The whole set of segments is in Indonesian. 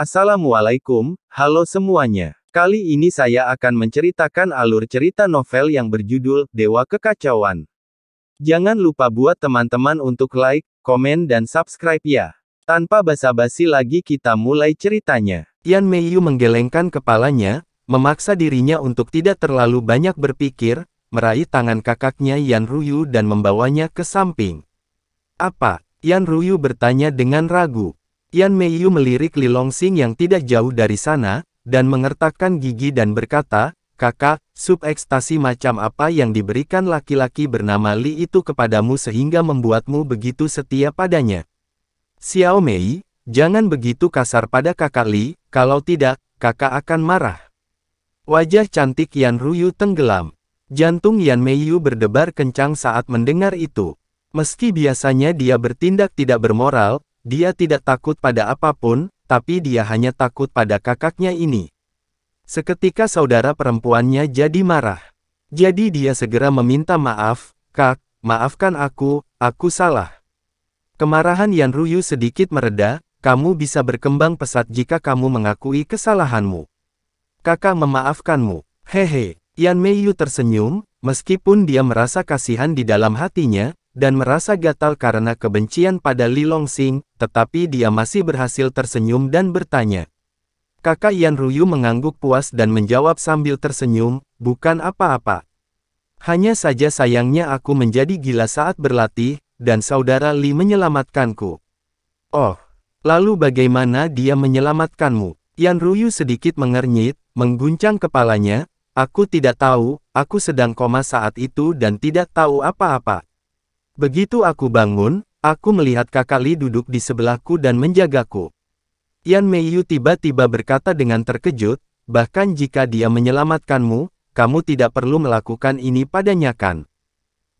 Assalamualaikum, halo semuanya. Kali ini saya akan menceritakan alur cerita novel yang berjudul Dewa Kekacauan. Jangan lupa buat teman-teman untuk like, komen dan subscribe ya. Tanpa basa-basi lagi kita mulai ceritanya. Yan Meiyu menggelengkan kepalanya, memaksa dirinya untuk tidak terlalu banyak berpikir, meraih tangan kakaknya Yan Ruyu dan membawanya ke samping. Apa? Yan Ruyu bertanya dengan ragu. Yan Meiyu melirik Li Longxing yang tidak jauh dari sana, dan mengertakkan gigi dan berkata, Kakak, sub ekstasi macam apa yang diberikan laki-laki bernama Li itu kepadamu sehingga membuatmu begitu setia padanya? Xiao Mei, jangan begitu kasar pada kakak Li, kalau tidak, kakak akan marah. Wajah cantik Yan Ruyu tenggelam. Jantung Yan Meiyu berdebar kencang saat mendengar itu. Meski biasanya dia bertindak tidak bermoral, dia tidak takut pada apapun, tapi dia hanya takut pada kakaknya ini. Seketika saudara perempuannya jadi marah. Jadi dia segera meminta maaf, Kak, maafkan aku, aku salah. Kemarahan Yan Ruyu sedikit mereda, kamu bisa berkembang pesat jika kamu mengakui kesalahanmu. Kakak memaafkanmu. Hehe, Yan Meiyu tersenyum, meskipun dia merasa kasihan di dalam hatinya, dan merasa gatal karena kebencian pada Li Longxing, tetapi dia masih berhasil tersenyum dan bertanya. Kakak Yan Ruyu mengangguk puas dan menjawab sambil tersenyum, bukan apa-apa. Hanya saja sayangnya aku menjadi gila saat berlatih, dan saudara Li menyelamatkanku. Oh, lalu bagaimana dia menyelamatkanmu? Yan Ruyu sedikit mengernyit, mengguncang kepalanya, aku tidak tahu, aku sedang koma saat itu dan tidak tahu apa-apa. Begitu aku bangun, aku melihat Kakali duduk di sebelahku dan menjagaku. Yan Meiyu tiba-tiba berkata dengan terkejut, bahkan jika dia menyelamatkanmu, kamu tidak perlu melakukan ini padanya kan.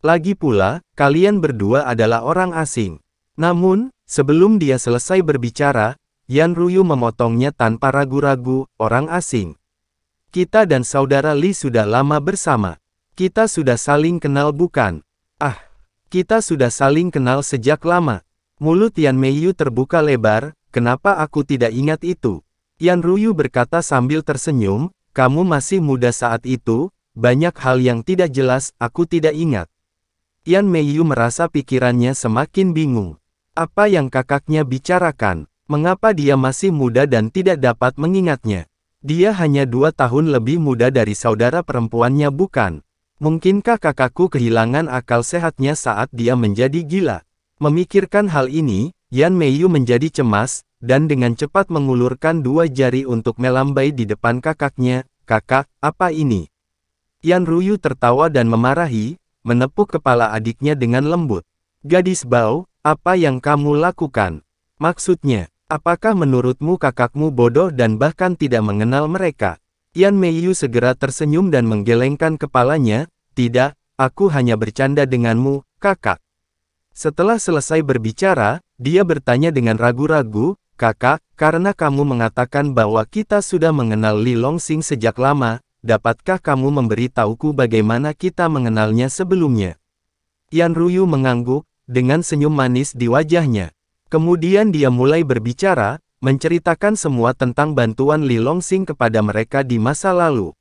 Lagi pula, kalian berdua adalah orang asing. Namun, sebelum dia selesai berbicara, Yan Ruyu memotongnya tanpa ragu-ragu, orang asing. Kita dan saudara Li sudah lama bersama. Kita sudah saling kenal bukan? Ah, kita sudah saling kenal sejak lama. Mulut Yan Meiyu terbuka lebar, kenapa aku tidak ingat itu? Yan Ruyu berkata sambil tersenyum, kamu masih muda saat itu, banyak hal yang tidak jelas, aku tidak ingat. Yan Meiyu merasa pikirannya semakin bingung. Apa yang kakaknya bicarakan? Mengapa dia masih muda dan tidak dapat mengingatnya? Dia hanya dua tahun lebih muda dari saudara perempuannya bukan? Mungkinkah kakakku kehilangan akal sehatnya saat dia menjadi gila? Memikirkan hal ini, Yan Meiyu menjadi cemas, dan dengan cepat mengulurkan dua jari untuk melambai di depan kakaknya, kakak, apa ini? Yan Ruyu tertawa dan memarahi, menepuk kepala adiknya dengan lembut. Gadis bau, apa yang kamu lakukan? Maksudnya, apakah menurutmu kakakmu bodoh dan bahkan tidak mengenal mereka? Yan Meiyu segera tersenyum dan menggelengkan kepalanya, tidak, aku hanya bercanda denganmu, kakak. Setelah selesai berbicara, dia bertanya dengan ragu-ragu, kakak, karena kamu mengatakan bahwa kita sudah mengenal Li Longxing sejak lama, dapatkah kamu memberitahuku bagaimana kita mengenalnya sebelumnya? Yan Ruyu mengangguk, dengan senyum manis di wajahnya. Kemudian dia mulai berbicara, menceritakan semua tentang bantuan Li Longxing kepada mereka di masa lalu.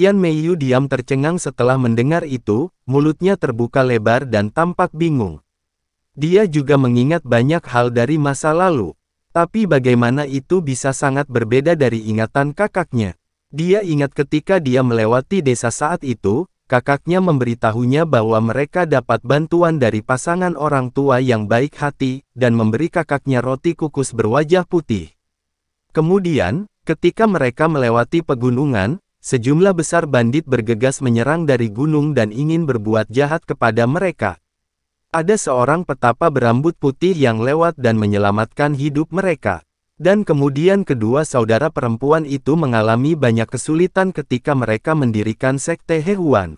Yan Meiyu diam tercengang setelah mendengar itu, mulutnya terbuka lebar dan tampak bingung. Dia juga mengingat banyak hal dari masa lalu. Tapi bagaimana itu bisa sangat berbeda dari ingatan kakaknya? Dia ingat ketika dia melewati desa saat itu, kakaknya memberitahunya bahwa mereka dapat bantuan dari pasangan orang tua yang baik hati, dan memberi kakaknya roti kukus berwajah putih. Kemudian, ketika mereka melewati pegunungan, sejumlah besar bandit bergegas menyerang dari gunung dan ingin berbuat jahat kepada mereka. Ada seorang petapa berambut putih yang lewat dan menyelamatkan hidup mereka. Dan kemudian kedua saudara perempuan itu mengalami banyak kesulitan ketika mereka mendirikan Sekte Hewan.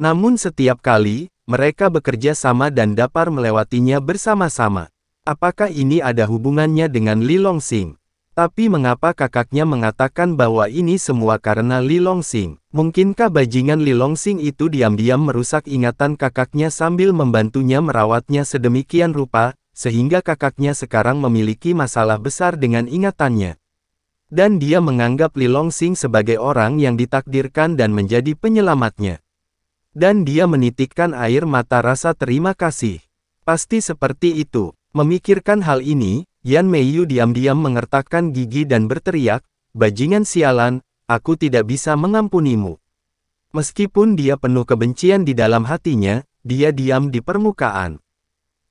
Namun setiap kali, mereka bekerja sama dan dapat melewatinya bersama-sama. Apakah ini ada hubungannya dengan Li Longxing? Tapi mengapa kakaknya mengatakan bahwa ini semua karena Li Longxing? Mungkinkah bajingan Li Longxing itu diam-diam merusak ingatan kakaknya sambil membantunya merawatnya sedemikian rupa, sehingga kakaknya sekarang memiliki masalah besar dengan ingatannya. Dan dia menganggap Li Longxing sebagai orang yang ditakdirkan dan menjadi penyelamatnya. Dan dia menitikkan air mata rasa terima kasih. Pasti seperti itu. Memikirkan hal ini, Yan Meiyu diam-diam mengertakkan gigi dan berteriak, Bajingan sialan, aku tidak bisa mengampunimu. Meskipun dia penuh kebencian di dalam hatinya, dia diam di permukaan.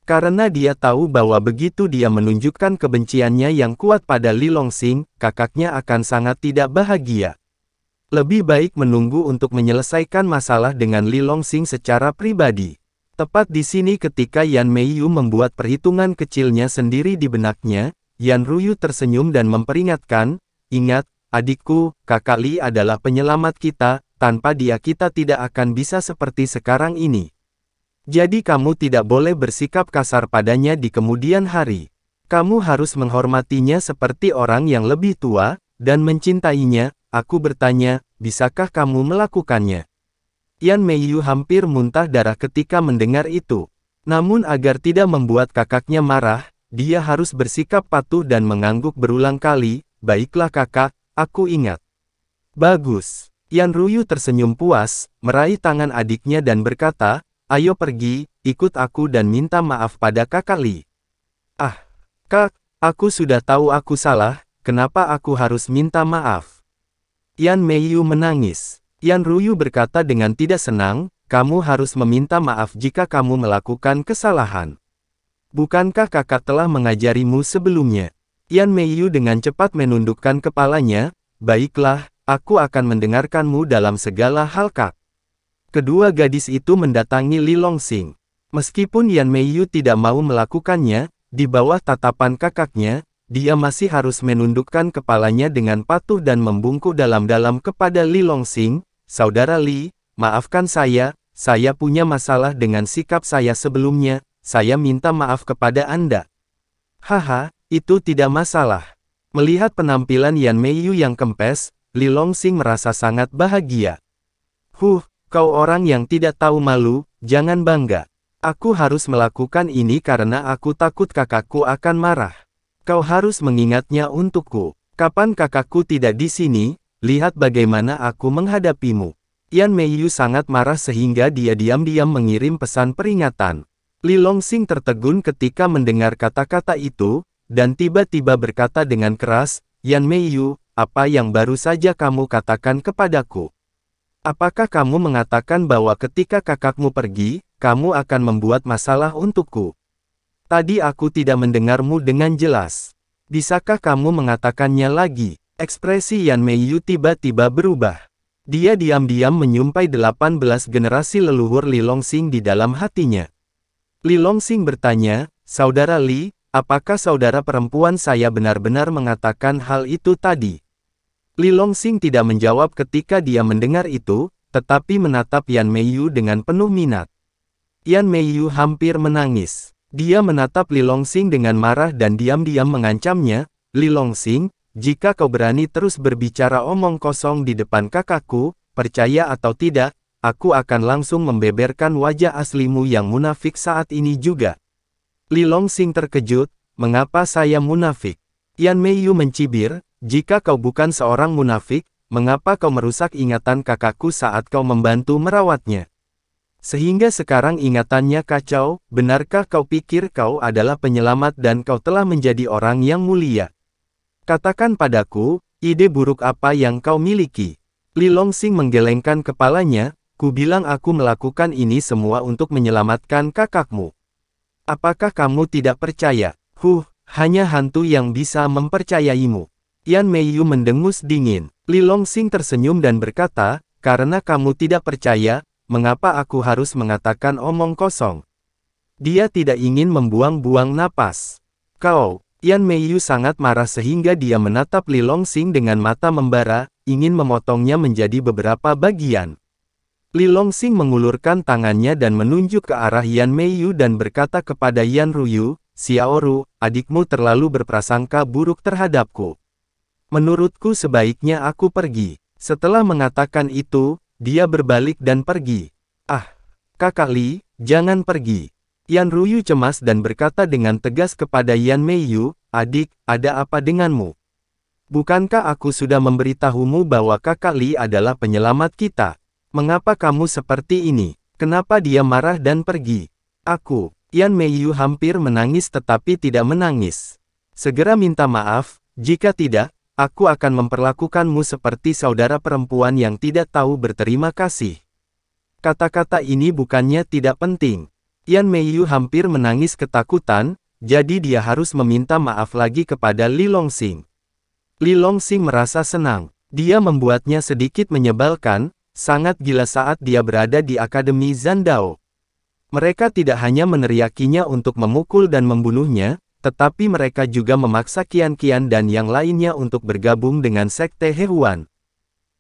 Karena dia tahu bahwa begitu dia menunjukkan kebenciannya yang kuat pada Li Longxing, kakaknya akan sangat tidak bahagia. Lebih baik menunggu untuk menyelesaikan masalah dengan Li Longxing secara pribadi. Tepat di sini ketika Yan Meiyu membuat perhitungan kecilnya sendiri di benaknya, Yan Ruyu tersenyum dan memperingatkan, ingat, adikku, kakak Li adalah penyelamat kita, tanpa dia kita tidak akan bisa seperti sekarang ini. Jadi kamu tidak boleh bersikap kasar padanya di kemudian hari. Kamu harus menghormatinya seperti orang yang lebih tua, dan mencintainya, aku bertanya, bisakah kamu melakukannya? Yan Meiyu hampir muntah darah ketika mendengar itu. Namun agar tidak membuat kakaknya marah, dia harus bersikap patuh dan mengangguk berulang kali, baiklah kakak, aku ingat. Bagus. Yan Ruyu tersenyum puas, meraih tangan adiknya dan berkata, Ayo pergi, ikut aku dan minta maaf pada kakak Li. Ah, kak, aku sudah tahu aku salah, kenapa aku harus minta maaf? Yan Meiyu menangis. Yan Ruyu berkata dengan tidak senang, kamu harus meminta maaf jika kamu melakukan kesalahan. Bukankah kakak telah mengajarimu sebelumnya? Yan Meiyu dengan cepat menundukkan kepalanya, baiklah, aku akan mendengarkanmu dalam segala hal kak. Kedua gadis itu mendatangi Li Longxing. Meskipun Yan Meiyu tidak mau melakukannya, di bawah tatapan kakaknya, dia masih harus menundukkan kepalanya dengan patuh dan membungkuk dalam-dalam kepada Li Longxing, Saudara Li, maafkan saya, saya punya masalah dengan sikap saya sebelumnya, saya minta maaf kepada Anda. Haha, itu tidak masalah. Melihat penampilan Yan Meiyu yang kempes, Li Longxing merasa sangat bahagia. Huh, Kau orang yang tidak tahu malu, jangan bangga. Aku harus melakukan ini karena aku takut kakakku akan marah. Kau harus mengingatnya untukku. Kapan kakakku tidak di sini, lihat bagaimana aku menghadapimu. Yan Meiyu sangat marah sehingga dia diam-diam mengirim pesan peringatan. Li Longxing tertegun ketika mendengar kata-kata itu, dan tiba-tiba berkata dengan keras, Yan Meiyu, apa yang baru saja kamu katakan kepadaku? Apakah kamu mengatakan bahwa ketika kakakmu pergi, kamu akan membuat masalah untukku? Tadi aku tidak mendengarmu dengan jelas. Bisakah kamu mengatakannya lagi? Ekspresi Yan Meiyu tiba-tiba berubah. Dia diam-diam menyumpai 18 generasi leluhur Li Longxing di dalam hatinya. Li Longxing bertanya, Saudara Li, apakah saudara perempuan saya benar-benar mengatakan hal itu tadi? Li Longxing tidak menjawab ketika dia mendengar itu, tetapi menatap Yan Meiyu dengan penuh minat. Yan Meiyu hampir menangis. Dia menatap Li Longxing dengan marah dan diam-diam mengancamnya, Li Longxing, jika kau berani terus berbicara omong kosong di depan kakakku, percaya atau tidak, aku akan langsung membeberkan wajah aslimu yang munafik saat ini juga. Li Longxing terkejut, mengapa saya munafik? Yan Meiyu mencibir, jika kau bukan seorang munafik, mengapa kau merusak ingatan kakakku saat kau membantu merawatnya? Sehingga sekarang ingatannya kacau, benarkah kau pikir kau adalah penyelamat dan kau telah menjadi orang yang mulia? Katakan padaku, ide buruk apa yang kau miliki? Li Longxing menggelengkan kepalanya, ku bilang aku melakukan ini semua untuk menyelamatkan kakakmu. Apakah kamu tidak percaya? Huh, hanya hantu yang bisa mempercayaimu. Yan Meiyu mendengus dingin. Li Longxing tersenyum dan berkata, karena kamu tidak percaya, mengapa aku harus mengatakan omong kosong? Dia tidak ingin membuang-buang napas. Kau, Yan Meiyu sangat marah sehingga dia menatap Li Longxing dengan mata membara, ingin memotongnya menjadi beberapa bagian. Li Longxing mengulurkan tangannya dan menunjuk ke arah Yan Meiyu dan berkata kepada Yan Ruyu, Xiaoru, adikmu terlalu berprasangka buruk terhadapku. Menurutku sebaiknya aku pergi. Setelah mengatakan itu, dia berbalik dan pergi. Ah, kakak Li, jangan pergi. Yan Ruyu cemas dan berkata dengan tegas kepada Yan Meiyu, adik, ada apa denganmu? Bukankah aku sudah memberitahumu bahwa kakak Li adalah penyelamat kita? Mengapa kamu seperti ini? Kenapa dia marah dan pergi? Aku, Yan Meiyu hampir menangis tetapi tidak menangis. Segera minta maaf, jika tidak, aku akan memperlakukanmu seperti saudara perempuan yang tidak tahu berterima kasih. Kata-kata ini bukannya tidak penting. Yan Meiyu hampir menangis ketakutan, jadi dia harus meminta maaf lagi kepada Li Longxing. Li Longxing merasa senang. Dia membuatnya sedikit menyebalkan, sangat gila saat dia berada di Akademi Zandao. Mereka tidak hanya meneriakinya untuk memukul dan membunuhnya, tetapi mereka juga memaksa Kian Kian dan yang lainnya untuk bergabung dengan Sekte Hewan.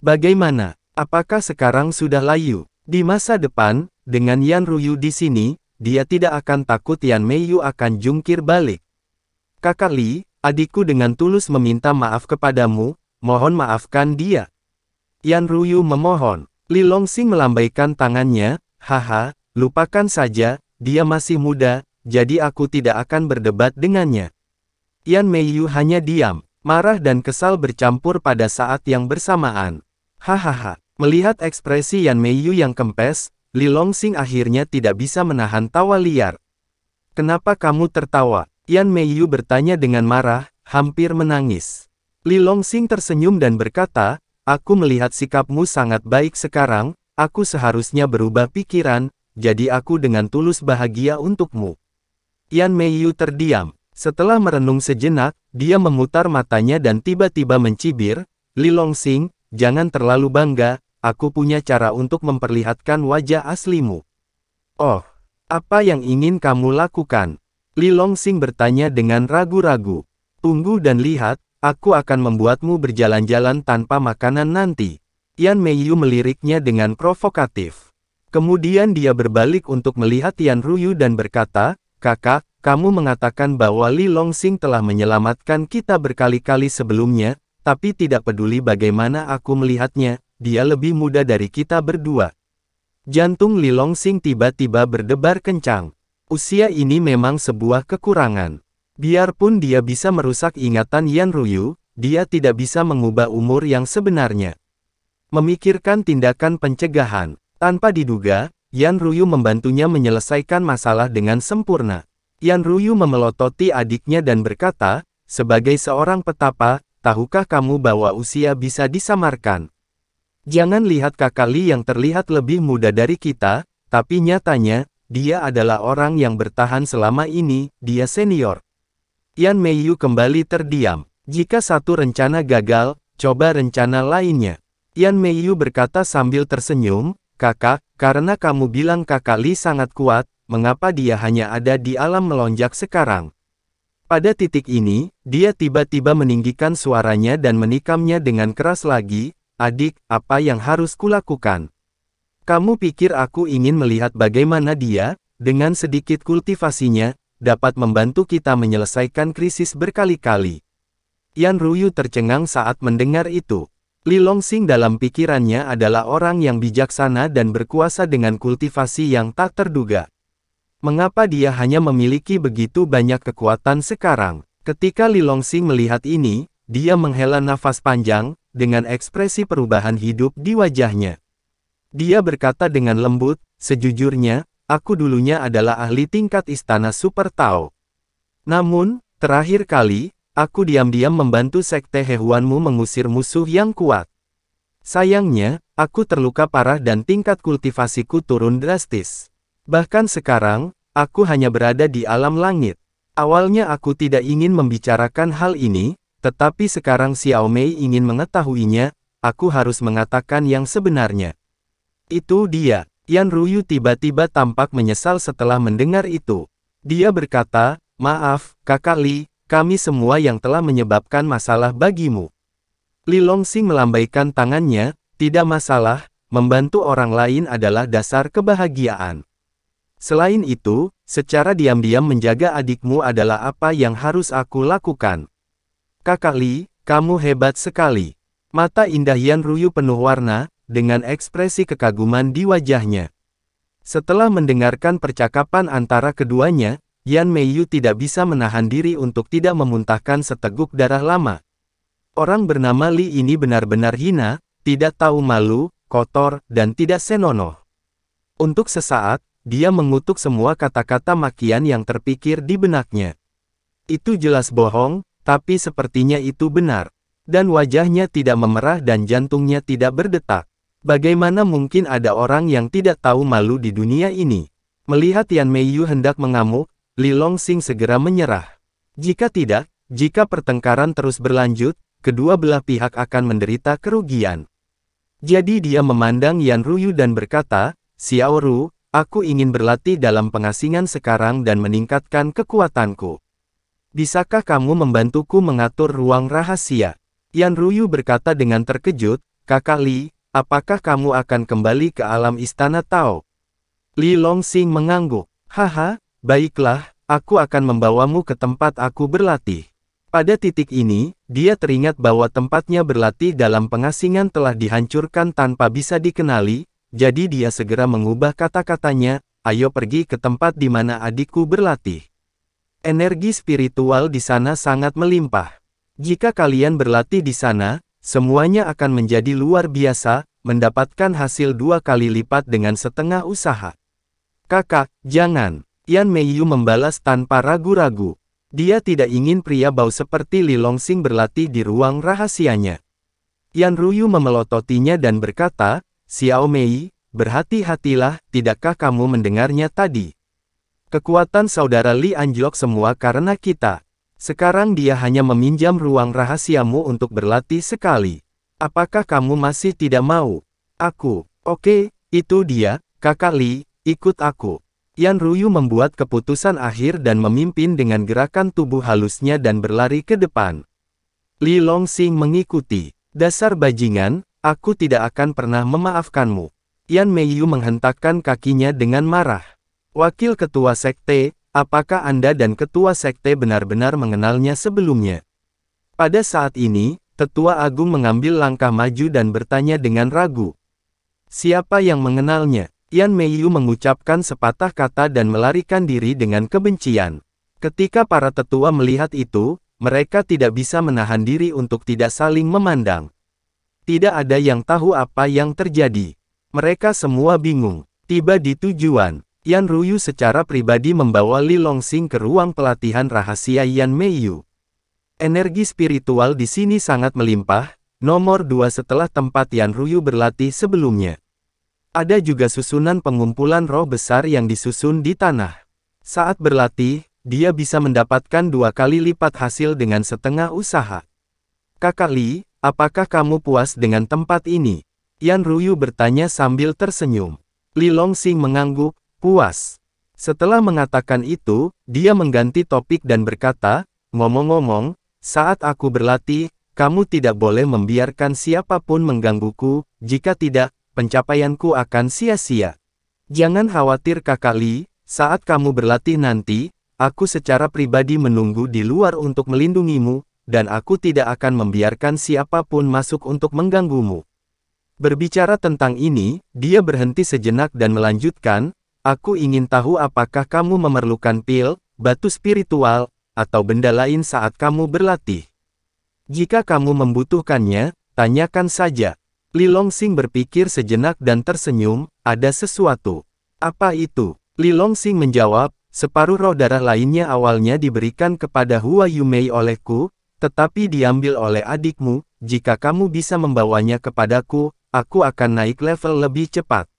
Bagaimana? Apakah sekarang sudah layu? Di masa depan, dengan Yan Ruyu di sini, dia tidak akan takut Yan Meiyu akan jungkir balik. Kakak Li, adikku dengan tulus meminta maaf kepadamu, mohon maafkan dia. Yan Ruyu memohon. Li Longxing melambaikan tangannya, haha, lupakan saja, dia masih muda, jadi aku tidak akan berdebat dengannya. Yan Meiyu hanya diam, marah dan kesal bercampur pada saat yang bersamaan. Hahaha, melihat ekspresi Yan Meiyu yang kempes, Li Longxing akhirnya tidak bisa menahan tawa liar. Kenapa kamu tertawa? Yan Meiyu bertanya dengan marah, hampir menangis. Li Longxing tersenyum dan berkata, Aku melihat sikapmu sangat baik sekarang, aku seharusnya berubah pikiran, jadi aku dengan tulus bahagia untukmu. Yan Meiyu terdiam. Setelah merenung sejenak, dia memutar matanya dan tiba-tiba mencibir, Lilong Sing, jangan terlalu bangga, aku punya cara untuk memperlihatkan wajah aslimu. Oh, apa yang ingin kamu lakukan? Lilong Sing bertanya dengan ragu-ragu. Tunggu dan lihat, aku akan membuatmu berjalan-jalan tanpa makanan nanti. Yan Meiyu meliriknya dengan provokatif. Kemudian dia berbalik untuk melihat Yan Ruyu dan berkata, Kakak, kamu mengatakan bahwa Li Longxing telah menyelamatkan kita berkali-kali sebelumnya, tapi tidak peduli bagaimana aku melihatnya, dia lebih muda dari kita berdua. Jantung Li Longxing tiba-tiba berdebar kencang. Usia ini memang sebuah kekurangan. Biarpun dia bisa merusak ingatan Yan Ruyu, dia tidak bisa mengubah umur yang sebenarnya. Memikirkan tindakan pencegahan, tanpa diduga, Yan Ruyu membantunya menyelesaikan masalah dengan sempurna. Yan Ruyu memelototi adiknya dan berkata, sebagai seorang petapa, tahukah kamu bahwa usia bisa disamarkan? Jangan lihat kakak Li yang terlihat lebih muda dari kita, tapi nyatanya, dia adalah orang yang bertahan selama ini, dia senior. Yan Meiyu kembali terdiam. Jika satu rencana gagal, coba rencana lainnya. Yan Meiyu berkata sambil tersenyum, Kakak, karena kamu bilang kakak Li sangat kuat, mengapa dia hanya ada di alam melonjak sekarang? Pada titik ini, dia tiba-tiba meninggikan suaranya dan menikamnya dengan keras lagi, adik, apa yang harus kulakukan? Kamu pikir aku ingin melihat bagaimana dia, dengan sedikit kultivasinya, dapat membantu kita menyelesaikan krisis berkali-kali? Yan Ruyu tercengang saat mendengar itu. Li Longxing dalam pikirannya adalah orang yang bijaksana dan berkuasa dengan kultivasi yang tak terduga. Mengapa dia hanya memiliki begitu banyak kekuatan sekarang? Ketika Li Longxing melihat ini, dia menghela nafas panjang, dengan ekspresi perubahan hidup di wajahnya. Dia berkata dengan lembut, sejujurnya, aku dulunya adalah ahli tingkat istana Super Tao. Namun, terakhir kali, Aku diam-diam membantu sekte Hewanmu mengusir musuh yang kuat. Sayangnya, aku terluka parah dan tingkat kultivasiku turun drastis. Bahkan sekarang, aku hanya berada di alam langit. Awalnya aku tidak ingin membicarakan hal ini, tetapi sekarang Xiao Mei ingin mengetahuinya, aku harus mengatakan yang sebenarnya. Itu dia, Yan Ruyu tiba-tiba tampak menyesal setelah mendengar itu. Dia berkata, maaf, kakak Li, kami semua yang telah menyebabkan masalah bagimu. Li Lilongsi melambaikan tangannya, tidak masalah, membantu orang lain adalah dasar kebahagiaan. Selain itu, secara diam-diam menjaga adikmu adalah apa yang harus aku lakukan. Kakak Li, kamu hebat sekali. Mata indah Yan Ruyu penuh warna, dengan ekspresi kekaguman di wajahnya. Setelah mendengarkan percakapan antara keduanya, Yan Meiyu tidak bisa menahan diri untuk tidak memuntahkan seteguk darah lama. Orang bernama Li ini benar-benar hina, tidak tahu malu, kotor, dan tidak senonoh. Untuk sesaat, dia mengutuk semua kata-kata makian yang terpikir di benaknya. Itu jelas bohong, tapi sepertinya itu benar. Dan wajahnya tidak memerah dan jantungnya tidak berdetak. Bagaimana mungkin ada orang yang tidak tahu malu di dunia ini? Melihat Yan Meiyu hendak mengamuk, Li Longxing segera menyerah. Jika tidak, jika pertengkaran terus berlanjut, kedua belah pihak akan menderita kerugian. Jadi dia memandang Yan Ruyu dan berkata, Xiao Ru, aku ingin berlatih dalam pengasingan sekarang dan meningkatkan kekuatanku. Bisakah kamu membantuku mengatur ruang rahasia? Yan Ruyu berkata dengan terkejut, Kakak Li, apakah kamu akan kembali ke alam istana Tao? Li Longxing mengangguk. Haha, Baiklah, aku akan membawamu ke tempat aku berlatih. Pada titik ini, dia teringat bahwa tempatnya berlatih dalam pengasingan telah dihancurkan tanpa bisa dikenali, jadi dia segera mengubah kata-katanya, ayo pergi ke tempat di mana adikku berlatih. Energi spiritual di sana sangat melimpah. Jika kalian berlatih di sana, semuanya akan menjadi luar biasa, mendapatkan hasil dua kali lipat dengan setengah usaha. Kakak, jangan. Yan Meiyu membalas tanpa ragu-ragu. Dia tidak ingin pria bau seperti Li Longxing berlatih di ruang rahasianya. Yan Ruyu memelototinya dan berkata, Xiao Mei, berhati-hatilah, tidakkah kamu mendengarnya tadi? Kekuatan saudara Li anjlok semua karena kita. Sekarang dia hanya meminjam ruang rahasiamu untuk berlatih sekali. Apakah kamu masih tidak mau? Aku, oke, okay, itu dia, kakak Li, ikut aku. Yan Ruyu membuat keputusan akhir dan memimpin dengan gerakan tubuh halusnya dan berlari ke depan. Li Longxing mengikuti. Dasar bajingan, aku tidak akan pernah memaafkanmu. Yan Meiyu menghentakkan kakinya dengan marah. Wakil Ketua Sekte, apakah Anda dan Ketua Sekte benar-benar mengenalnya sebelumnya? Pada saat ini, Tetua Agung mengambil langkah maju dan bertanya dengan ragu. Siapa yang mengenalnya? Yan Meiyu mengucapkan sepatah kata dan melarikan diri dengan kebencian. Ketika para tetua melihat itu, mereka tidak bisa menahan diri untuk tidak saling memandang. Tidak ada yang tahu apa yang terjadi. Mereka semua bingung. Tiba di tujuan, Yan Ruyu secara pribadi membawa Li Longxing ke ruang pelatihan rahasia Yan Meiyu. Energi spiritual di sini sangat melimpah, nomor dua setelah tempat Yan Ruyu berlatih sebelumnya. Ada juga susunan pengumpulan roh besar yang disusun di tanah. Saat berlatih, dia bisa mendapatkan dua kali lipat hasil dengan setengah usaha. Kakak Li, apakah kamu puas dengan tempat ini? Yan Ruyu bertanya sambil tersenyum. Li Longxing mengangguk, puas. Setelah mengatakan itu, dia mengganti topik dan berkata, ngomong-ngomong, saat aku berlatih, kamu tidak boleh membiarkan siapapun menggangguku, jika tidak, pencapaianku akan sia-sia. Jangan khawatir kakak Li, saat kamu berlatih nanti, aku secara pribadi menunggu di luar untuk melindungimu, dan aku tidak akan membiarkan siapapun masuk untuk mengganggumu. Berbicara tentang ini, dia berhenti sejenak dan melanjutkan, aku ingin tahu apakah kamu memerlukan pil, batu spiritual, atau benda lain saat kamu berlatih. Jika kamu membutuhkannya, tanyakan saja. Li Longxing berpikir sejenak dan tersenyum, ada sesuatu. Apa itu? Li Longxing menjawab, separuh roh darah lainnya awalnya diberikan kepada Hua Yumei olehku, tetapi diambil oleh adikmu, jika kamu bisa membawanya kepadaku, aku akan naik level lebih cepat.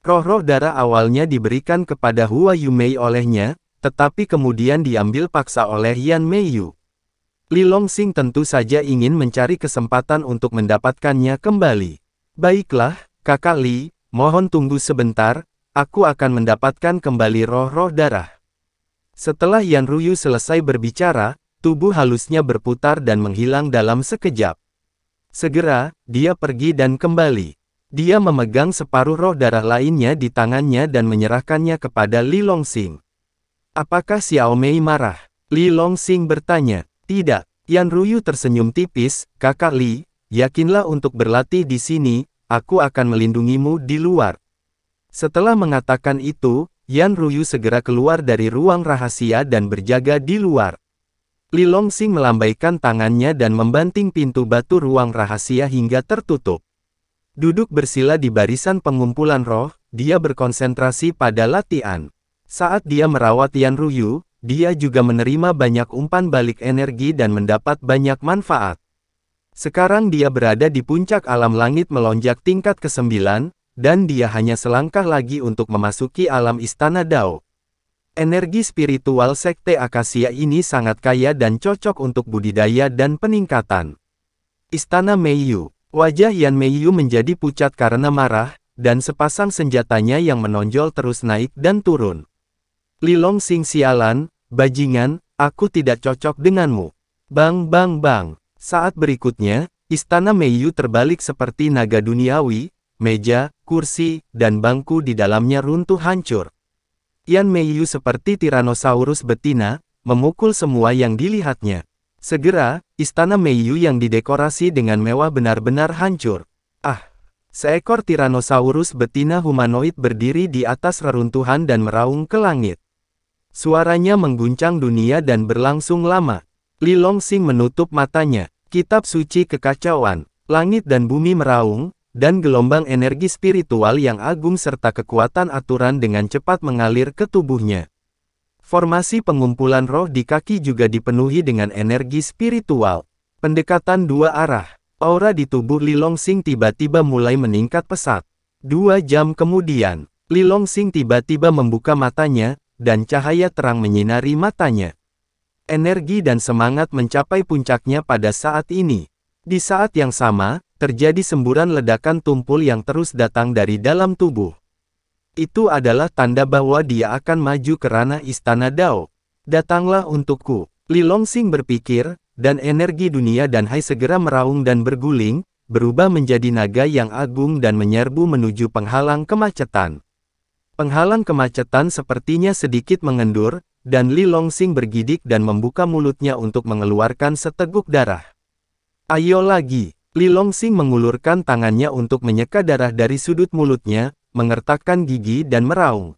Roh-roh darah awalnya diberikan kepada Hua Yumei olehnya, tetapi kemudian diambil paksa oleh Yan Meiyu. Li Longxing tentu saja ingin mencari kesempatan untuk mendapatkannya kembali. Baiklah, kakak Li, mohon tunggu sebentar, aku akan mendapatkan kembali roh-roh darah. Setelah Yan Ruyu selesai berbicara, tubuh halusnya berputar dan menghilang dalam sekejap. Segera, dia pergi dan kembali. Dia memegang separuh roh darah lainnya di tangannya dan menyerahkannya kepada Li Longxing. Apakah Xiao Mei marah? Li Longxing bertanya. Tidak, Yan Ruyu tersenyum tipis, kakak Li, yakinlah untuk berlatih di sini, aku akan melindungimu di luar. Setelah mengatakan itu, Yan Ruyu segera keluar dari ruang rahasia dan berjaga di luar. Li Longxing melambaikan tangannya dan membanting pintu batu ruang rahasia hingga tertutup. Duduk bersila di barisan pengumpulan roh, dia berkonsentrasi pada latihan. Saat dia merawat Yan Ruyu, dia juga menerima banyak umpan balik energi dan mendapat banyak manfaat. Sekarang dia berada di puncak alam langit melonjak tingkat ke-9, dan dia hanya selangkah lagi untuk memasuki alam istana Dao. Energi spiritual Sekte Akasia ini sangat kaya dan cocok untuk budidaya dan peningkatan. Istana Meiyu Wajah Yan Meiyu menjadi pucat karena marah, dan sepasang senjatanya yang menonjol terus naik dan turun. Lilong Sing Sialan, Bajingan, aku tidak cocok denganmu. Bang bang bang. Saat berikutnya, istana Meiyu terbalik seperti naga duniawi, meja, kursi, dan bangku di dalamnya runtuh hancur. Yan Meiyu seperti Tyrannosaurus betina, memukul semua yang dilihatnya. Segera, istana Meiyu yang didekorasi dengan mewah benar-benar hancur. Ah! Seekor Tyrannosaurus betina humanoid berdiri di atas reruntuhan dan meraung ke langit. Suaranya mengguncang dunia dan berlangsung lama. Li Longxing menutup matanya. Kitab suci kekacauan, langit dan bumi meraung, dan gelombang energi spiritual yang agung serta kekuatan aturan dengan cepat mengalir ke tubuhnya. Formasi pengumpulan roh di kaki juga dipenuhi dengan energi spiritual. Pendekatan dua arah, aura di tubuh Li Longxing tiba-tiba mulai meningkat pesat. Dua jam kemudian, Li Longxing tiba-tiba membuka matanya, dan cahaya terang menyinari matanya. Energi dan semangat mencapai puncaknya pada saat ini. Di saat yang sama, terjadi semburan ledakan tumpul yang terus datang dari dalam tubuh. Itu adalah tanda bahwa dia akan maju ke ranah istana Dao. Datanglah untukku. Li Longxing berpikir, dan energi dunia dan Hai segera meraung dan berguling, berubah menjadi naga yang agung dan menyerbu menuju penghalang kemacetan. Penghalang kemacetan sepertinya sedikit mengendur, dan Li Longxing bergidik dan membuka mulutnya untuk mengeluarkan seteguk darah. Ayo lagi, Li Longxing mengulurkan tangannya untuk menyeka darah dari sudut mulutnya, mengertakkan gigi dan meraung.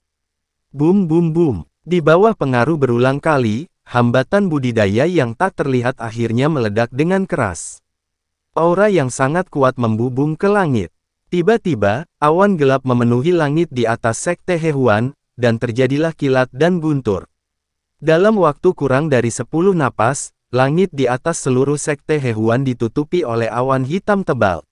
Bum bum bum, di bawah pengaruh berulang kali, hambatan budidaya yang tak terlihat akhirnya meledak dengan keras. Aura yang sangat kuat membubung ke langit. Tiba-tiba, awan gelap memenuhi langit di atas sekte Hehuan, dan terjadilah kilat dan guntur. Dalam waktu kurang dari 10 napas, langit di atas seluruh sekte Hehuan ditutupi oleh awan hitam tebal.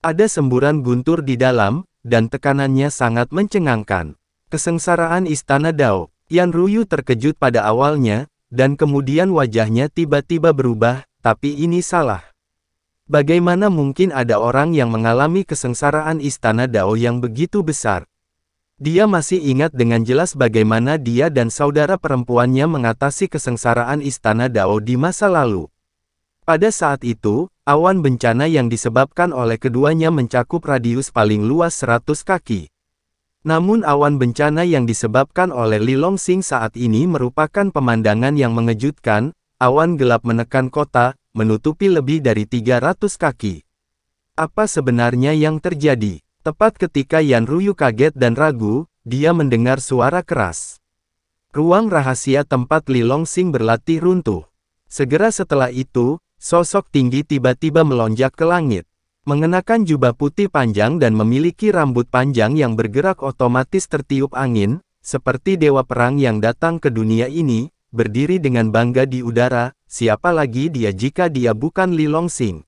Ada semburan guntur di dalam, dan tekanannya sangat mencengangkan. Kesengsaraan Istana Dao, Yan Ruyu terkejut pada awalnya, dan kemudian wajahnya tiba-tiba berubah, tapi ini salah. Bagaimana mungkin ada orang yang mengalami kesengsaraan istana Dao yang begitu besar? Dia masih ingat dengan jelas bagaimana dia dan saudara perempuannya mengatasi kesengsaraan istana Dao di masa lalu. Pada saat itu, awan bencana yang disebabkan oleh keduanya mencakup radius paling luas 100 kaki. Namun awan bencana yang disebabkan oleh Li Longxing saat ini merupakan pemandangan yang mengejutkan, awan gelap menekan kota, menutupi lebih dari 300 kaki. Apa sebenarnya yang terjadi? Tepat ketika Yan Ruyu kaget dan ragu, dia mendengar suara keras. Ruang rahasia tempat Li Longxing berlatih runtuh. Segera setelah itu, sosok tinggi tiba-tiba melonjak ke langit. Mengenakan jubah putih panjang dan memiliki rambut panjang yang bergerak otomatis tertiup angin, seperti dewa perang yang datang ke dunia ini, berdiri dengan bangga di udara, Siapa lagi dia jika dia bukan Li Longxing?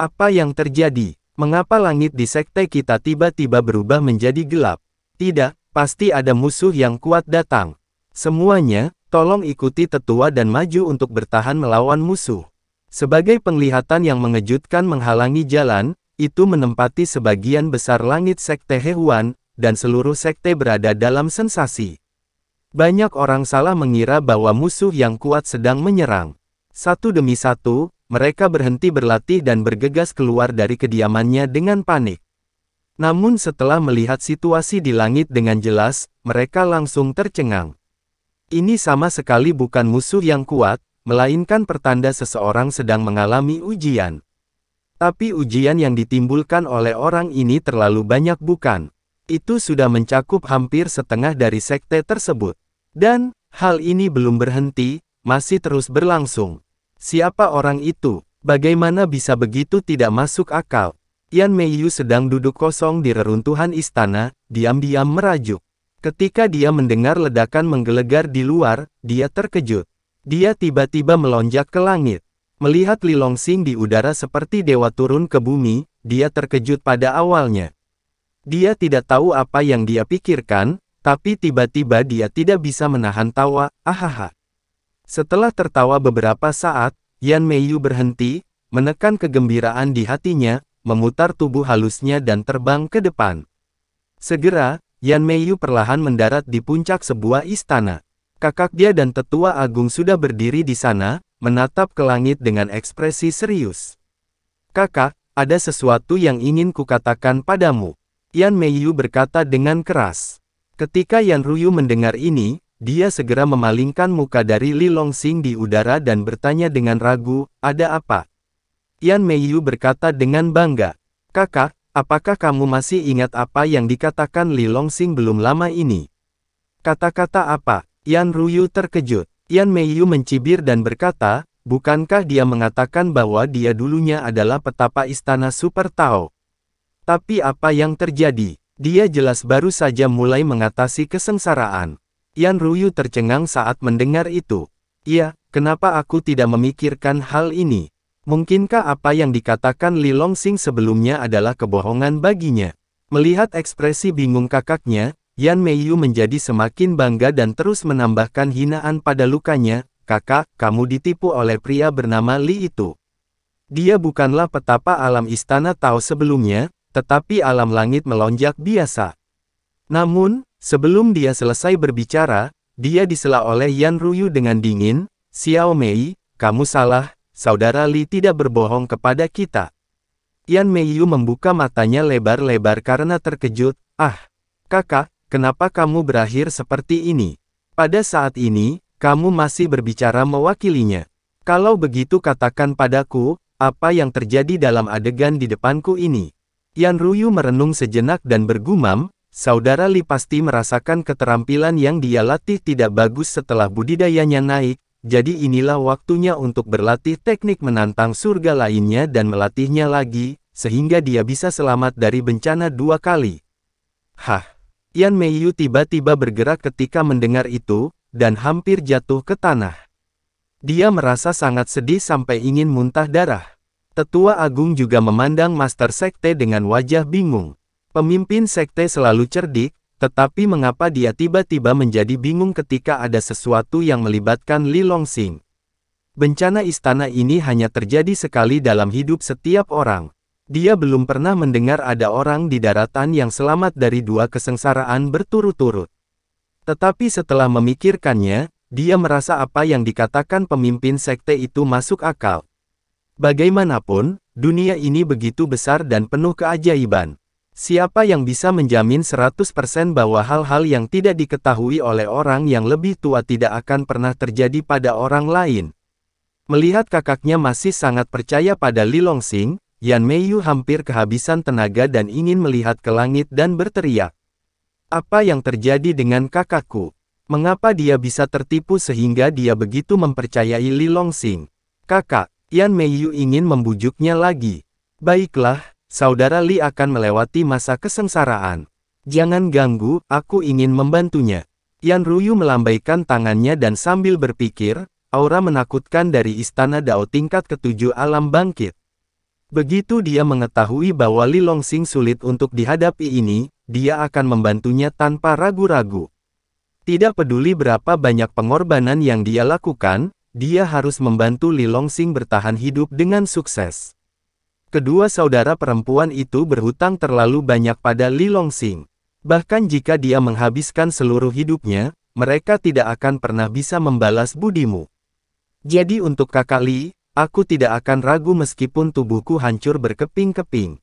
Apa yang terjadi? Mengapa langit di sekte kita tiba-tiba berubah menjadi gelap? Tidak, pasti ada musuh yang kuat datang. Semuanya, tolong ikuti tetua dan maju untuk bertahan melawan musuh. Sebagai penglihatan yang mengejutkan menghalangi jalan, itu menempati sebagian besar langit sekte Hewan, dan seluruh sekte berada dalam sensasi. Banyak orang salah mengira bahwa musuh yang kuat sedang menyerang. Satu demi satu, mereka berhenti berlatih dan bergegas keluar dari kediamannya dengan panik. Namun setelah melihat situasi di langit dengan jelas, mereka langsung tercengang. Ini sama sekali bukan musuh yang kuat, melainkan pertanda seseorang sedang mengalami ujian. Tapi ujian yang ditimbulkan oleh orang ini terlalu banyak bukan? Itu sudah mencakup hampir setengah dari sekte tersebut. Dan, hal ini belum berhenti, masih terus berlangsung. Siapa orang itu? Bagaimana bisa begitu tidak masuk akal? Yan Meiyu sedang duduk kosong di reruntuhan istana, diam-diam merajuk. Ketika dia mendengar ledakan menggelegar di luar, dia terkejut. Dia tiba-tiba melonjak ke langit. Melihat Li Longxing di udara seperti dewa turun ke bumi, dia terkejut pada awalnya. Dia tidak tahu apa yang dia pikirkan, tapi tiba-tiba dia tidak bisa menahan tawa, ahaha. Setelah tertawa beberapa saat, Yan Meiyu berhenti, menekan kegembiraan di hatinya, memutar tubuh halusnya dan terbang ke depan. Segera, Yan Meiyu perlahan mendarat di puncak sebuah istana. Kakak dia dan tetua agung sudah berdiri di sana, menatap ke langit dengan ekspresi serius. Kakak, ada sesuatu yang ingin kukatakan padamu. Yan Meiyu berkata dengan keras. Ketika Yan Ruyu mendengar ini, dia segera memalingkan muka dari Li Longxing di udara dan bertanya dengan ragu, ada apa? Yan Meiyu berkata dengan bangga, kakak, apakah kamu masih ingat apa yang dikatakan Li Longxing belum lama ini? Kata-kata apa? Yan Ruyu terkejut. Yan Meiyu mencibir dan berkata, bukankah dia mengatakan bahwa dia dulunya adalah petapa istana Super Tao? Tapi apa yang terjadi? Dia jelas baru saja mulai mengatasi kesengsaraan. Yan Ruyu tercengang saat mendengar itu. Iya, kenapa aku tidak memikirkan hal ini? Mungkinkah apa yang dikatakan Li Longxing sebelumnya adalah kebohongan baginya? Melihat ekspresi bingung kakaknya, Yan Meiyu menjadi semakin bangga dan terus menambahkan hinaan pada lukanya, kakak, kamu ditipu oleh pria bernama Li itu. Dia bukanlah petapa alam istana Tao sebelumnya, tetapi alam langit melonjak biasa. Namun, Sebelum dia selesai berbicara, dia disela oleh Yan Ruyu dengan dingin, Xiao Mei, kamu salah, saudara Li tidak berbohong kepada kita. Yan Meiyu membuka matanya lebar-lebar karena terkejut, ah, kakak, kenapa kamu berakhir seperti ini? Pada saat ini, kamu masih berbicara mewakilinya. Kalau begitu katakan padaku, apa yang terjadi dalam adegan di depanku ini? Yan Ruyu merenung sejenak dan bergumam, Saudara Li pasti merasakan keterampilan yang dia latih tidak bagus setelah budidayanya naik, jadi inilah waktunya untuk berlatih teknik menantang surga lainnya dan melatihnya lagi, sehingga dia bisa selamat dari bencana dua kali. Hah! Yan Meiyu tiba-tiba bergerak ketika mendengar itu, dan hampir jatuh ke tanah. Dia merasa sangat sedih sampai ingin muntah darah. Tetua Agung juga memandang Master Sekte dengan wajah bingung. Pemimpin sekte selalu cerdik, tetapi mengapa dia tiba-tiba menjadi bingung ketika ada sesuatu yang melibatkan Li Longxing? Bencana istana ini hanya terjadi sekali dalam hidup setiap orang. Dia belum pernah mendengar ada orang di daratan yang selamat dari dua kesengsaraan berturut-turut. Tetapi setelah memikirkannya, dia merasa apa yang dikatakan pemimpin sekte itu masuk akal. Bagaimanapun, dunia ini begitu besar dan penuh keajaiban. Siapa yang bisa menjamin 100% bahwa hal-hal yang tidak diketahui oleh orang yang lebih tua tidak akan pernah terjadi pada orang lain? Melihat kakaknya masih sangat percaya pada Li Longxing, Yan Meiyu hampir kehabisan tenaga dan ingin melihat ke langit dan berteriak. Apa yang terjadi dengan kakakku? Mengapa dia bisa tertipu sehingga dia begitu mempercayai Li Longxing? Kakak, Yan Meiyu ingin membujuknya lagi. Baiklah, saudara Li akan melewati masa kesengsaraan. Jangan ganggu, aku ingin membantunya. Yan Ruyu melambaikan tangannya dan sambil berpikir, aura menakutkan dari istana Dao tingkat ketujuh alam bangkit. Begitu dia mengetahui bahwa Li Longxing sulit untuk dihadapi ini, dia akan membantunya tanpa ragu-ragu. Tidak peduli berapa banyak pengorbanan yang dia lakukan, dia harus membantu Li Longxing bertahan hidup dengan sukses. Kedua saudara perempuan itu berhutang terlalu banyak pada Li Longxing. Bahkan jika dia menghabiskan seluruh hidupnya, mereka tidak akan pernah bisa membalas budimu. Jadi untuk kakak Li, aku tidak akan ragu meskipun tubuhku hancur berkeping-keping.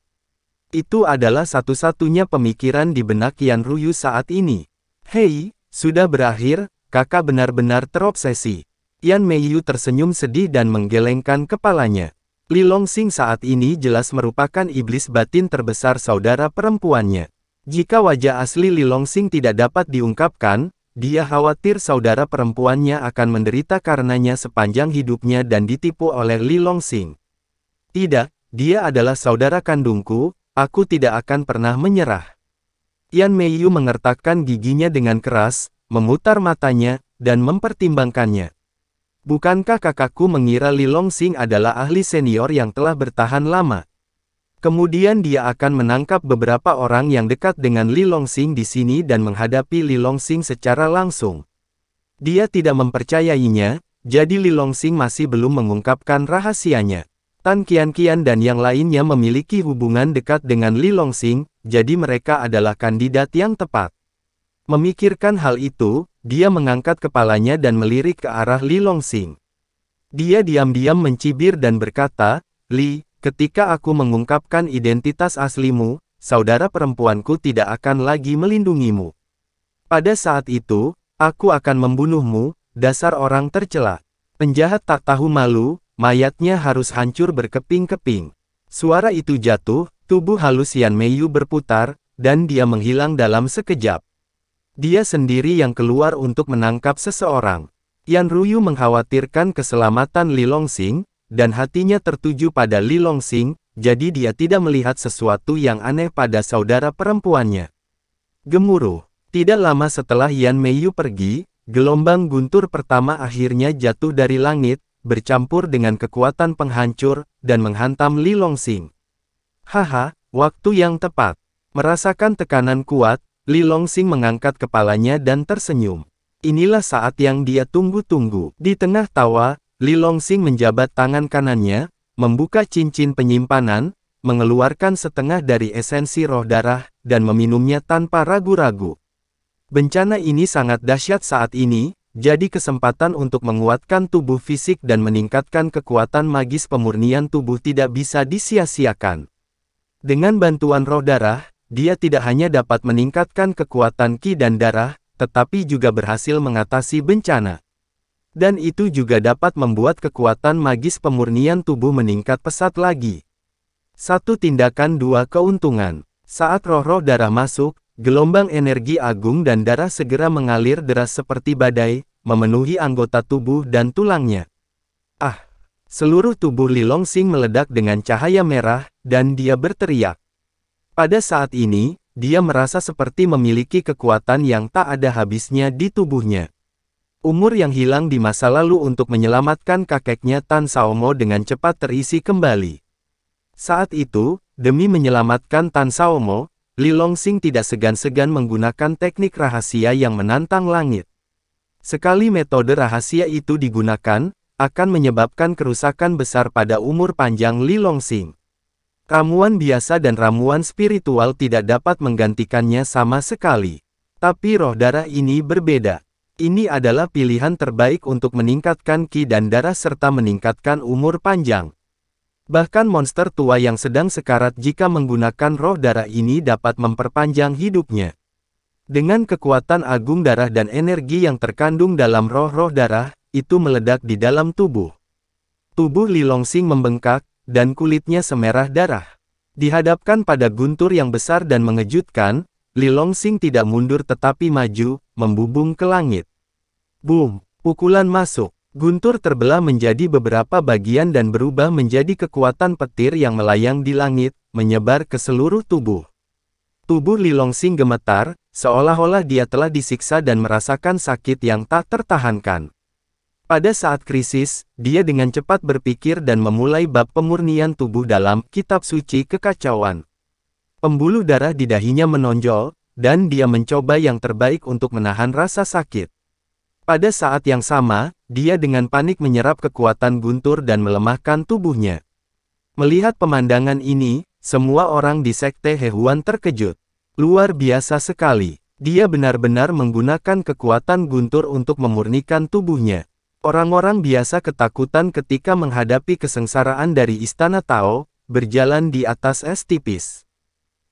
Itu adalah satu-satunya pemikiran di benak Yan Ruyu saat ini. Hei, sudah berakhir, kakak benar-benar terobsesi. Yan Meiyu tersenyum sedih dan menggelengkan kepalanya. Li Longxing saat ini jelas merupakan iblis batin terbesar saudara perempuannya. Jika wajah asli Li Longxing tidak dapat diungkapkan, dia khawatir saudara perempuannya akan menderita karenanya sepanjang hidupnya dan ditipu oleh Li Longxing. Tidak, dia adalah saudara kandungku, aku tidak akan pernah menyerah. Yan Meiyu mengertakkan giginya dengan keras, memutar matanya, dan mempertimbangkannya. Bukankah kakakku mengira Li Longxing adalah ahli senior yang telah bertahan lama? Kemudian dia akan menangkap beberapa orang yang dekat dengan Li Longxing di sini dan menghadapi Li Longxing secara langsung. Dia tidak mempercayainya, jadi Li Longxing masih belum mengungkapkan rahasianya. Tan Kian Kian dan yang lainnya memiliki hubungan dekat dengan Li Longxing, jadi mereka adalah kandidat yang tepat. Memikirkan hal itu, dia mengangkat kepalanya dan melirik ke arah Li Longxing. Dia diam-diam mencibir dan berkata, Li, ketika aku mengungkapkan identitas aslimu, saudara perempuanku tidak akan lagi melindungimu. Pada saat itu, aku akan membunuhmu, dasar orang tercela. Penjahat tak tahu malu, mayatnya harus hancur berkeping-keping. Suara itu jatuh, tubuh halus Yan Meiyu berputar, dan dia menghilang dalam sekejap. Dia sendiri yang keluar untuk menangkap seseorang. Yan Ruyu mengkhawatirkan keselamatan Li Longxing, dan hatinya tertuju pada Li Longxing, jadi dia tidak melihat sesuatu yang aneh pada saudara perempuannya. Gemuruh. Tidak lama setelah Yan Meiyu pergi, gelombang guntur pertama akhirnya jatuh dari langit, bercampur dengan kekuatan penghancur, dan menghantam Li Longxing. Haha, waktu yang tepat. Merasakan tekanan kuat, Li Longxing mengangkat kepalanya dan tersenyum. Inilah saat yang dia tunggu-tunggu. Di tengah tawa, Li Longxing menjabat tangan kanannya, membuka cincin penyimpanan, mengeluarkan setengah dari esensi roh darah, dan meminumnya tanpa ragu-ragu. Bencana ini sangat dahsyat saat ini, jadi kesempatan untuk menguatkan tubuh fisik dan meningkatkan kekuatan magis pemurnian tubuh tidak bisa disia-siakan. Dengan bantuan roh darah, dia tidak hanya dapat meningkatkan kekuatan ki dan darah, tetapi juga berhasil mengatasi bencana. Dan itu juga dapat membuat kekuatan magis pemurnian tubuh meningkat pesat lagi. Satu tindakan dua keuntungan. Saat roh-roh darah masuk, gelombang energi agung dan darah segera mengalir deras seperti badai, memenuhi anggota tubuh dan tulangnya. Ah! Seluruh tubuh Li Longxing meledak dengan cahaya merah, dan dia berteriak. Pada saat ini, dia merasa seperti memiliki kekuatan yang tak ada habisnya di tubuhnya. Umur yang hilang di masa lalu untuk menyelamatkan kakeknya Tan Saomo dengan cepat terisi kembali. Saat itu, demi menyelamatkan Tan Saomo, Li Longxing tidak segan-segan menggunakan teknik rahasia yang menantang langit. Sekali metode rahasia itu digunakan, akan menyebabkan kerusakan besar pada umur panjang Li Longxing. Ramuan biasa dan ramuan spiritual tidak dapat menggantikannya sama sekali. Tapi roh darah ini berbeda. Ini adalah pilihan terbaik untuk meningkatkan ki dan darah serta meningkatkan umur panjang. Bahkan monster tua yang sedang sekarat jika menggunakan roh darah ini dapat memperpanjang hidupnya. Dengan kekuatan agung darah dan energi yang terkandung dalam roh-roh darah, itu meledak di dalam tubuh. Tubuh Li Longxing membengkak, dan kulitnya semerah darah. Dihadapkan pada guntur yang besar dan mengejutkan, Li Longxing tidak mundur tetapi maju, membubung ke langit. Boom! Pukulan masuk. Guntur terbelah menjadi beberapa bagian dan berubah menjadi kekuatan petir yang melayang di langit, menyebar ke seluruh tubuh. Tubuh Li Longxing gemetar, seolah-olah dia telah disiksa dan merasakan sakit yang tak tertahankan. Pada saat krisis, dia dengan cepat berpikir dan memulai bab pemurnian tubuh dalam kitab suci kekacauan. Pembuluh darah di dahinya menonjol, dan dia mencoba yang terbaik untuk menahan rasa sakit. Pada saat yang sama, dia dengan panik menyerap kekuatan guntur dan melemahkan tubuhnya. Melihat pemandangan ini, semua orang di Sekte Hewan terkejut. Luar biasa sekali. Dia benar-benar menggunakan kekuatan guntur untuk memurnikan tubuhnya. Orang-orang biasa ketakutan ketika menghadapi kesengsaraan dari istana Tao, berjalan di atas es tipis.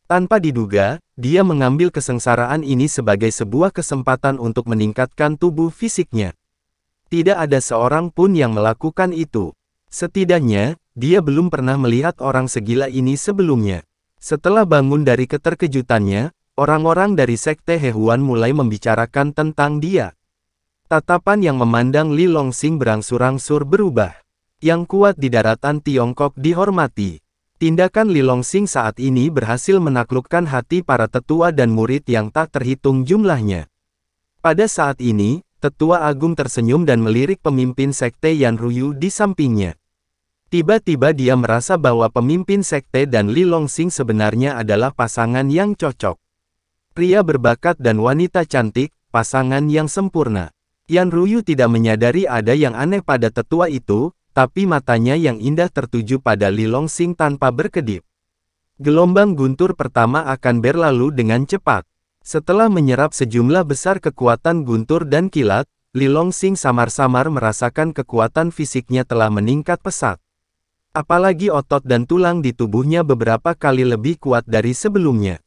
Tanpa diduga, dia mengambil kesengsaraan ini sebagai sebuah kesempatan untuk meningkatkan tubuh fisiknya. Tidak ada seorang pun yang melakukan itu. Setidaknya, dia belum pernah melihat orang segila ini sebelumnya. Setelah bangun dari keterkejutannya, orang-orang dari Sekte Hehuan mulai membicarakan tentang dia. Tatapan yang memandang Li Longxing berangsur-angsur berubah. Yang kuat di daratan Tiongkok dihormati. Tindakan Li Longxing saat ini berhasil menaklukkan hati para tetua dan murid yang tak terhitung jumlahnya. Pada saat ini, tetua agung tersenyum dan melirik pemimpin sekte Yan Ruyu di sampingnya. Tiba-tiba dia merasa bahwa pemimpin sekte dan Li Longxing sebenarnya adalah pasangan yang cocok. Pria berbakat dan wanita cantik, pasangan yang sempurna. Yan Ruyu tidak menyadari ada yang aneh pada tetua itu, tapi matanya yang indah tertuju pada Lilong Sing tanpa berkedip. Gelombang guntur pertama akan berlalu dengan cepat. Setelah menyerap sejumlah besar kekuatan guntur dan kilat, Lilong Sing samar-samar merasakan kekuatan fisiknya telah meningkat pesat. Apalagi otot dan tulang di tubuhnya beberapa kali lebih kuat dari sebelumnya.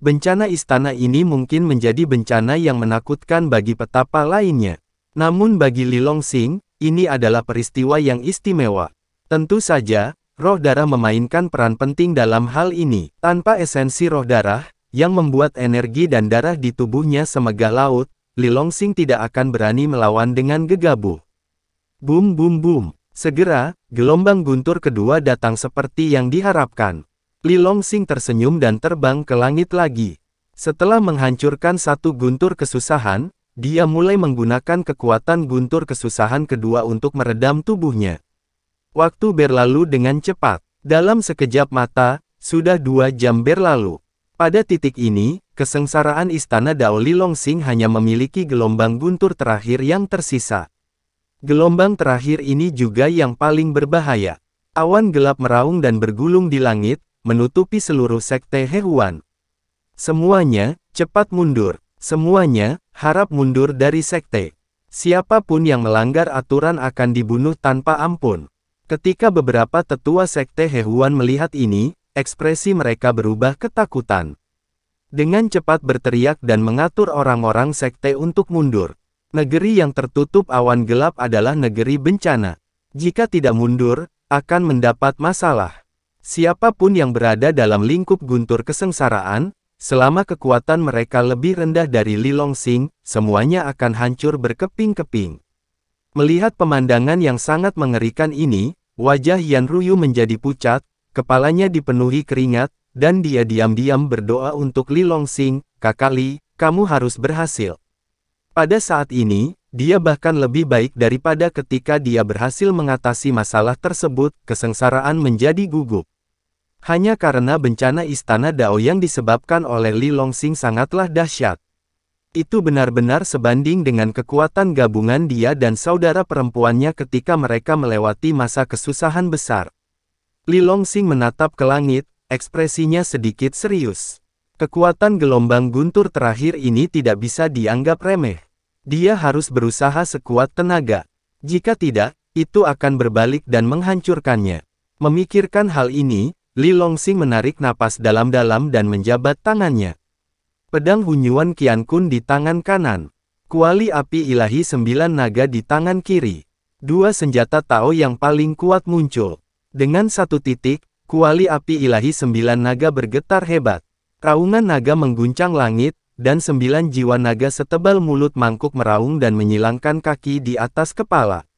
Bencana istana ini mungkin menjadi bencana yang menakutkan bagi petapa lainnya. Namun bagi Lilong Sing, ini adalah peristiwa yang istimewa. Tentu saja, roh darah memainkan peran penting dalam hal ini. Tanpa esensi roh darah, yang membuat energi dan darah di tubuhnya semegah laut, Lilong Sing tidak akan berani melawan dengan gegabah. Boom boom boom. Segera, gelombang guntur kedua datang seperti yang diharapkan. Li Longxing tersenyum dan terbang ke langit lagi. Setelah menghancurkan satu guntur kesusahan, dia mulai menggunakan kekuatan guntur kesusahan kedua untuk meredam tubuhnya. Waktu berlalu dengan cepat. Dalam sekejap mata, sudah dua jam berlalu. Pada titik ini, kesengsaraan istana Li Longxing hanya memiliki gelombang guntur terakhir yang tersisa. Gelombang terakhir ini juga yang paling berbahaya. Awan gelap meraung dan bergulung di langit, menutupi seluruh sekte Hewan. Semuanya, cepat mundur. Semuanya, harap mundur dari sekte. Siapapun yang melanggar aturan akan dibunuh tanpa ampun. Ketika beberapa tetua sekte Hewan melihat ini, ekspresi mereka berubah ketakutan. Dengan cepat berteriak dan mengatur orang-orang sekte untuk mundur. Negeri yang tertutup awan gelap adalah negeri bencana. Jika tidak mundur, akan mendapat masalah. Siapapun yang berada dalam lingkup guntur kesengsaraan, selama kekuatan mereka lebih rendah dari Lilong Sing, semuanya akan hancur berkeping-keping. Melihat pemandangan yang sangat mengerikan ini, wajah Yan Ruyu menjadi pucat, kepalanya dipenuhi keringat, dan dia diam-diam berdoa untuk Lilong Sing, Kakak Li, kamu harus berhasil. Pada saat ini, dia bahkan lebih baik daripada ketika dia berhasil mengatasi masalah tersebut, kesengsaraan menjadi gugup. Hanya karena bencana istana Dao yang disebabkan oleh Li Longxing sangatlah dahsyat. Itu benar-benar sebanding dengan kekuatan gabungan dia dan saudara perempuannya ketika mereka melewati masa kesusahan besar. Li Longxing menatap ke langit, ekspresinya sedikit serius. Kekuatan gelombang guntur terakhir ini tidak bisa dianggap remeh. Dia harus berusaha sekuat tenaga. Jika tidak, itu akan berbalik dan menghancurkannya. Memikirkan hal ini, Li Longxing menarik napas dalam-dalam dan menjabat tangannya. Pedang Hunyuan Kun di tangan kanan. Kuali api ilahi sembilan naga di tangan kiri. Dua senjata Tao yang paling kuat muncul. Dengan satu titik, kuali api ilahi sembilan naga bergetar hebat. Raungan naga mengguncang langit, dan sembilan jiwa naga setebal mulut mangkuk meraung dan menyilangkan kaki di atas kepala.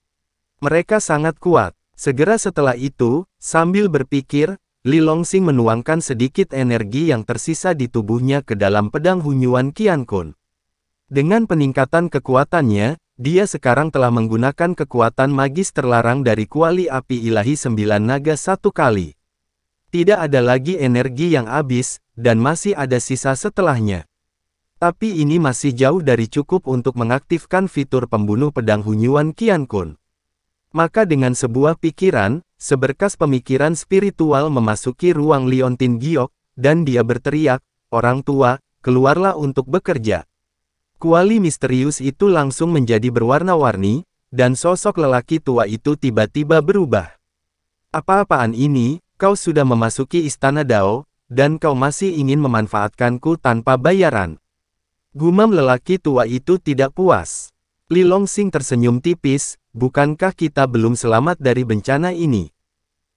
Mereka sangat kuat. Segera setelah itu, sambil berpikir, Li Longxing menuangkan sedikit energi yang tersisa di tubuhnya ke dalam pedang Hunyuan Qian Kun. Dengan peningkatan kekuatannya, dia sekarang telah menggunakan kekuatan magis terlarang dari kuali api ilahi sembilan naga satu kali. Tidak ada lagi energi yang habis, dan masih ada sisa setelahnya. Tapi ini masih jauh dari cukup untuk mengaktifkan fitur pembunuh pedang Hunyuan Qian Kun. Maka dengan sebuah pikiran, seberkas pemikiran spiritual memasuki ruang Liontin Giok, dan dia berteriak, orang tua, keluarlah untuk bekerja. Kuali misterius itu langsung menjadi berwarna-warni, dan sosok lelaki tua itu tiba-tiba berubah. Apa-apaan ini, kau sudah memasuki istana Dao, dan kau masih ingin memanfaatkanku tanpa bayaran. Gumam lelaki tua itu tidak puas. Li Sing tersenyum tipis, Bukankah kita belum selamat dari bencana ini?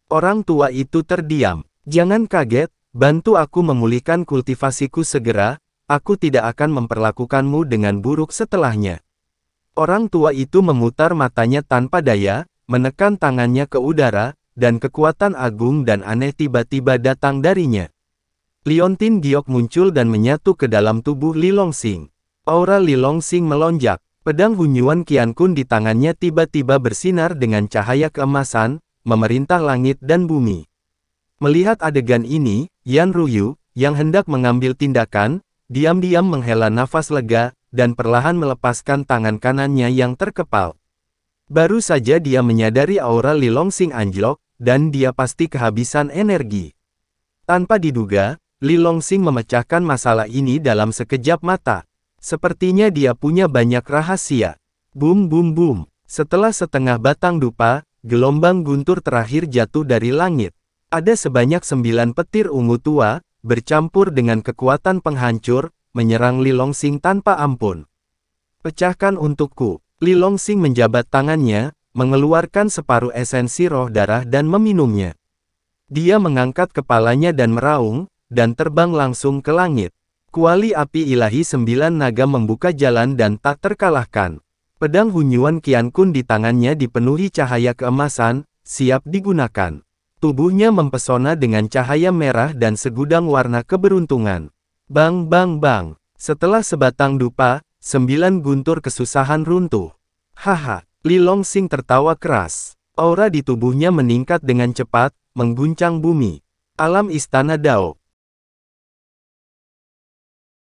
Orang tua itu terdiam. Jangan kaget, bantu aku memulihkan kultivasiku segera, aku tidak akan memperlakukanmu dengan buruk setelahnya. Orang tua itu memutar matanya tanpa daya, menekan tangannya ke udara, dan kekuatan agung dan aneh tiba-tiba datang darinya. Liontin giok muncul dan menyatu ke dalam tubuh Li Longxing. Aura Li Longxing melonjak. Pedang Hunyuan Kun di tangannya tiba-tiba bersinar dengan cahaya keemasan, memerintah langit dan bumi. Melihat adegan ini, Yan Ruyu, yang hendak mengambil tindakan, diam-diam menghela nafas lega, dan perlahan melepaskan tangan kanannya yang terkepal. Baru saja dia menyadari aura Li Longxing anjlok, dan dia pasti kehabisan energi. Tanpa diduga, Li Longxing memecahkan masalah ini dalam sekejap mata. Sepertinya dia punya banyak rahasia. Boom boom boom. Setelah setengah batang dupa, gelombang guntur terakhir jatuh dari langit. Ada sebanyak sembilan petir ungu tua, bercampur dengan kekuatan penghancur, menyerang Li Longxing tanpa ampun. Pecahkan untukku. Li Longxing menjabat tangannya, mengeluarkan separuh esensi roh darah dan meminumnya. Dia mengangkat kepalanya dan meraung, dan terbang langsung ke langit. Kuali api ilahi sembilan naga membuka jalan dan tak terkalahkan. Pedang Hunyuan Qian Kun di tangannya dipenuhi cahaya keemasan, siap digunakan. Tubuhnya mempesona dengan cahaya merah dan segudang warna keberuntungan. Bang bang bang, setelah sebatang dupa, sembilan guntur kesusahan runtuh. Haha, Li Long Sing tertawa keras. Aura di tubuhnya meningkat dengan cepat, mengguncang bumi. Alam istana Dao,